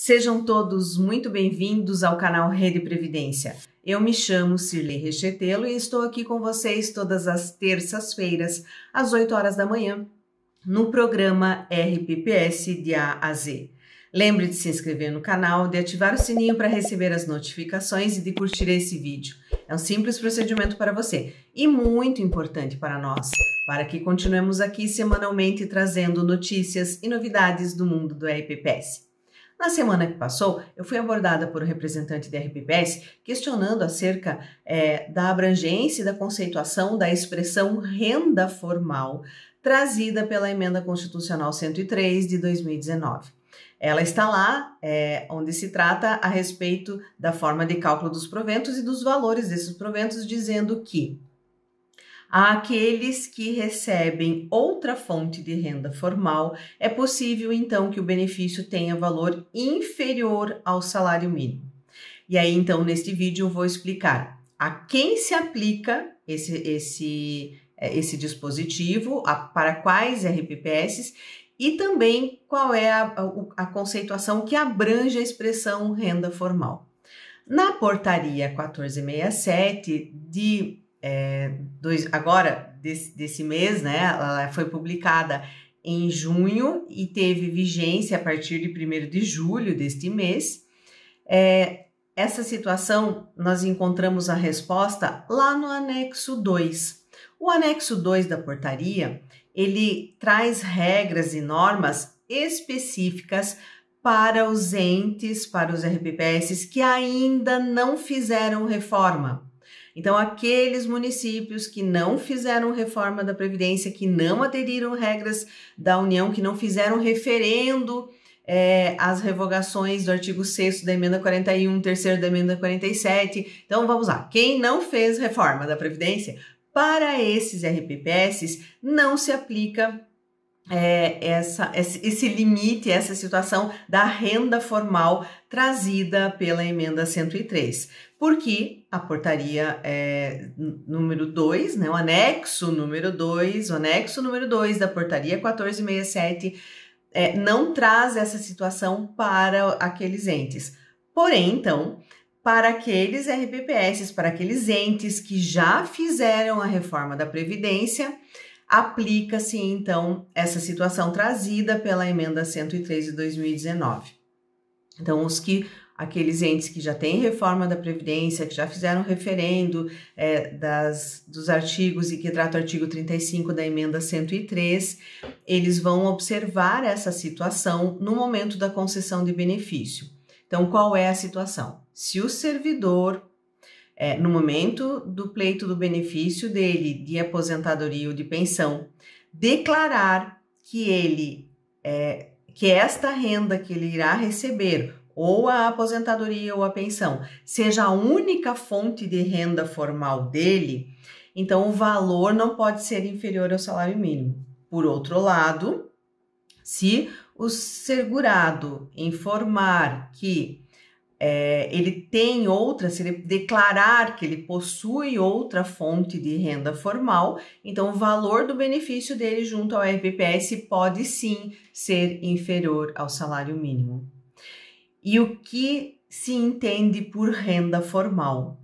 Sejam todos muito bem-vindos ao canal Rede Previdência. Eu me chamo Cirlei Rechetelo e estou aqui com vocês todas as terças-feiras, às 8 horas da manhã, no programa RPPS de A a Z. Lembre de se inscrever no canal, de ativar o sininho para receber as notificações e de curtir esse vídeo. É um simples procedimento para você e muito importante para nós, para que continuemos aqui semanalmente trazendo notícias e novidades do mundo do RPPS. Na semana que passou, eu fui abordada por um representante da RPPS questionando acerca é, da abrangência e da conceituação da expressão renda formal trazida pela Emenda Constitucional 103 de 2019. Ela está lá, é, onde se trata a respeito da forma de cálculo dos proventos e dos valores desses proventos, dizendo que Àqueles que recebem outra fonte de renda formal, é possível então que o benefício tenha valor inferior ao salário mínimo. E aí, então, neste vídeo eu vou explicar a quem se aplica esse, esse, é, esse dispositivo, a, para quais RPPS e também qual é a, a, a conceituação que abrange a expressão renda formal. Na portaria 1467, de é, dois, agora desse, desse mês, né? Ela foi publicada em junho e teve vigência a partir de 1 de julho deste mês. É, essa situação nós encontramos a resposta lá no anexo 2. O anexo 2 da portaria, ele traz regras e normas específicas para os entes, para os RPPS que ainda não fizeram reforma. Então, aqueles municípios que não fizeram reforma da Previdência, que não aderiram regras da União, que não fizeram referendo é, as revogações do artigo 6 da emenda 41, terceiro da emenda 47. Então vamos lá. Quem não fez reforma da Previdência, para esses RPPS não se aplica é, essa, esse limite, essa situação da renda formal trazida pela emenda 103 porque a portaria é, número 2, né, o anexo número 2, o anexo número 2 da portaria 1467 é, não traz essa situação para aqueles entes. Porém, então, para aqueles RPPS, para aqueles entes que já fizeram a reforma da Previdência, aplica-se então essa situação trazida pela emenda 103 de 2019. Então, os que aqueles entes que já têm reforma da Previdência, que já fizeram referendo é, das, dos artigos e que trata o artigo 35 da emenda 103, eles vão observar essa situação no momento da concessão de benefício. Então, qual é a situação? Se o servidor, é, no momento do pleito do benefício dele de aposentadoria ou de pensão, declarar que ele é, que esta renda que ele irá receber ou a aposentadoria ou a pensão seja a única fonte de renda formal dele, então o valor não pode ser inferior ao salário mínimo. Por outro lado, se o segurado informar que é, ele tem outra, se ele declarar que ele possui outra fonte de renda formal, então o valor do benefício dele junto ao RPPS pode sim ser inferior ao salário mínimo e o que se entende por renda formal.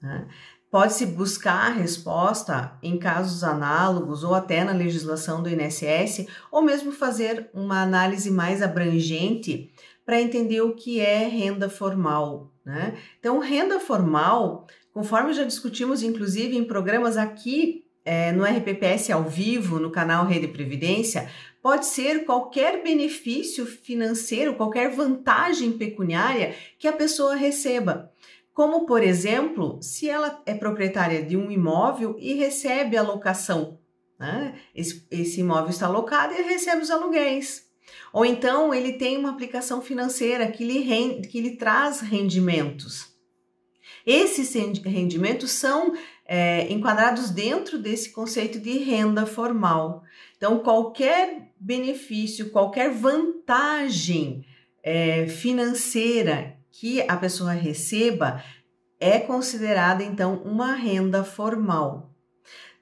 Né? Pode-se buscar a resposta em casos análogos ou até na legislação do INSS, ou mesmo fazer uma análise mais abrangente para entender o que é renda formal. Né? Então, renda formal, conforme já discutimos inclusive em programas aqui é, no RPPS ao vivo, no canal Rede Previdência, pode ser qualquer benefício financeiro, qualquer vantagem pecuniária que a pessoa receba. Como, por exemplo, se ela é proprietária de um imóvel e recebe a locação. Né? Esse, esse imóvel está alocado e recebe os aluguéis. Ou então ele tem uma aplicação financeira que lhe, rende, que lhe traz rendimentos. Esses rendimentos são é, enquadrados dentro desse conceito de renda formal. Então, qualquer benefício, qualquer vantagem é, financeira que a pessoa receba é considerada então uma renda formal.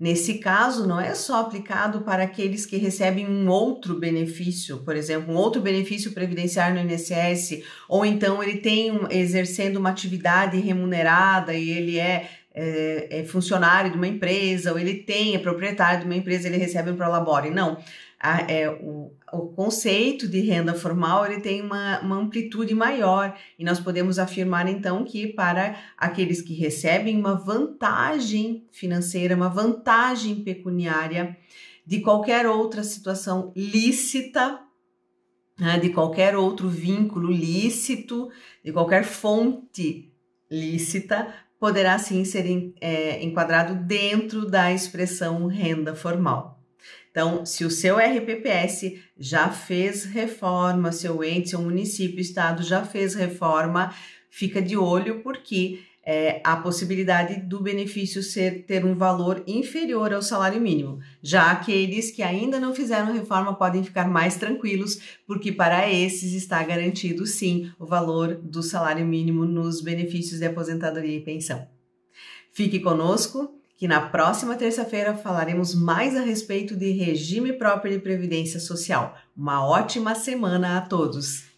Nesse caso, não é só aplicado para aqueles que recebem um outro benefício, por exemplo, um outro benefício previdenciário no INSS, ou então ele tem um, exercendo uma atividade remunerada e ele é é, é funcionário de uma empresa, ou ele tem, é proprietário de uma empresa, ele recebe um prolabore. Não. A, é, o, o conceito de renda formal ele tem uma, uma, amplitude maior e nós podemos afirmar então que para aqueles que recebem uma vantagem financeira, uma vantagem pecuniária de qualquer outra situação lícita, né, de qualquer outro vínculo lícito, de qualquer fonte lícita, poderá sim ser é, enquadrado dentro da expressão renda formal. Então, se o seu RPPS já fez reforma, seu ente, seu município, estado já fez reforma, fica de olho porque é, a possibilidade do benefício ser, ter um valor inferior ao salário mínimo. Já aqueles que ainda não fizeram reforma podem ficar mais tranquilos, porque para esses está garantido sim o valor do salário mínimo nos benefícios de aposentadoria e pensão. Fique conosco que na próxima terça-feira falaremos mais a respeito de regime próprio de previdência social. Uma ótima semana a todos!